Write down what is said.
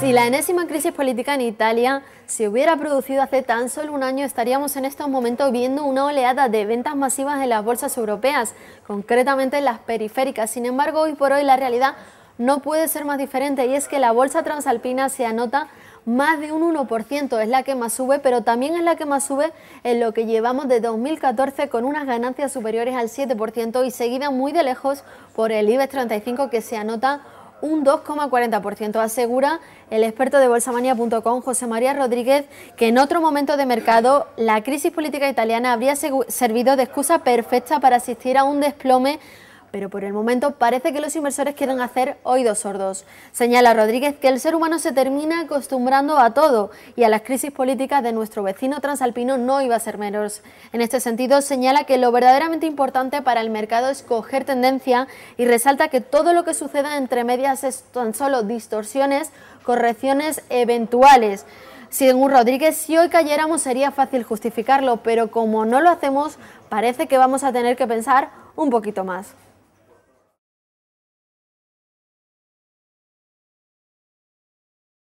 Si la enésima crisis política en Italia se hubiera producido hace tan solo un año, estaríamos en estos momentos viendo una oleada de ventas masivas en las bolsas europeas, concretamente en las periféricas. Sin embargo, hoy por hoy la realidad no puede ser más diferente y es que la bolsa transalpina se anota más de un 1% es la que más sube, pero también es la que más sube en lo que llevamos de 2014 con unas ganancias superiores al 7% y seguida muy de lejos por el IBEX 35 que se anota un 2,40%, asegura el experto de bolsamania.com José María Rodríguez que en otro momento de mercado la crisis política italiana habría servido de excusa perfecta para asistir a un desplome pero por el momento parece que los inversores quieren hacer oídos sordos. Señala Rodríguez que el ser humano se termina acostumbrando a todo y a las crisis políticas de nuestro vecino transalpino no iba a ser menos. En este sentido, señala que lo verdaderamente importante para el mercado es coger tendencia y resalta que todo lo que suceda entre medias es tan solo distorsiones, correcciones eventuales. Según Rodríguez, si hoy cayéramos sería fácil justificarlo, pero como no lo hacemos, parece que vamos a tener que pensar un poquito más.